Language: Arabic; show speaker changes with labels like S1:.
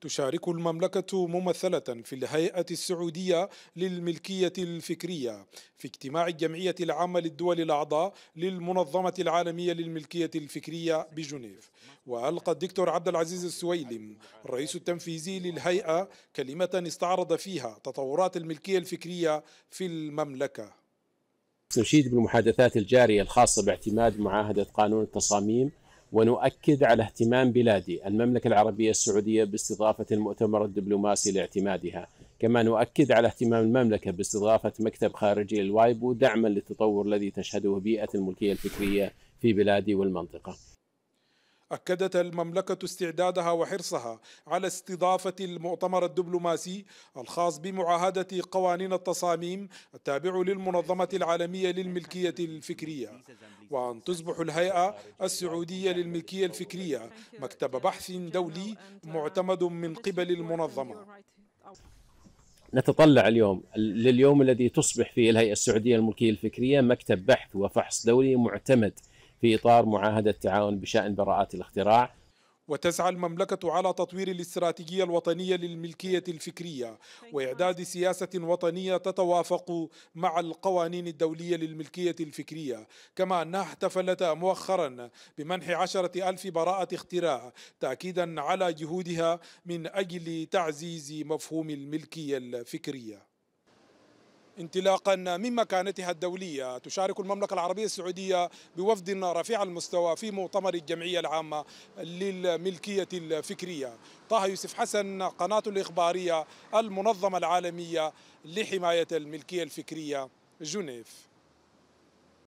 S1: تشارك المملكة ممثلة في الهيئة السعودية للملكية الفكرية في اجتماع الجمعية العامة للدول الأعضاء للمنظمة العالمية للملكية الفكرية بجنيف وألقى الدكتور عبد العزيز السويلم الرئيس التنفيذي للهيئة كلمة استعرض فيها تطورات الملكية الفكرية في المملكة
S2: نشيد بالمحادثات الجارية الخاصة باعتماد معاهدة قانون التصاميم ونؤكد على اهتمام بلادي المملكة العربية السعودية باستضافة المؤتمر الدبلوماسي لاعتمادها كما نؤكد على اهتمام المملكة باستضافة مكتب خارجي للوايبو دعما للتطور الذي تشهده بيئة الملكية الفكرية في بلادي والمنطقة
S1: أكدت المملكة استعدادها وحرصها على استضافة المؤتمر الدبلوماسي الخاص بمعاهدة قوانين التصاميم التابع للمنظمة العالمية للملكية الفكرية وأن تصبح الهيئة السعودية للملكية الفكرية مكتب بحث دولي معتمد من قبل المنظمة
S2: نتطلع اليوم لليوم الذي تصبح فيه الهيئة السعودية الملكية الفكرية مكتب بحث وفحص دولي معتمد في إطار معاهدة التعاون بشأن براءات الاختراع وتسعى المملكة
S1: على تطوير الاستراتيجية الوطنية للملكية الفكرية وإعداد سياسة وطنية تتوافق مع القوانين الدولية للملكية الفكرية كما أنها احتفلت مؤخرا بمنح عشرة ألف براءة اختراع تأكيدا على جهودها من أجل تعزيز مفهوم الملكية الفكرية انطلاقا من مكانتها الدولية تشارك المملكة العربية السعودية بوفد رفيع المستوى في مؤتمر الجمعية العامة للملكية الفكرية طه يوسف حسن قناة الإخبارية المنظمة العالمية لحماية الملكية الفكرية جنيف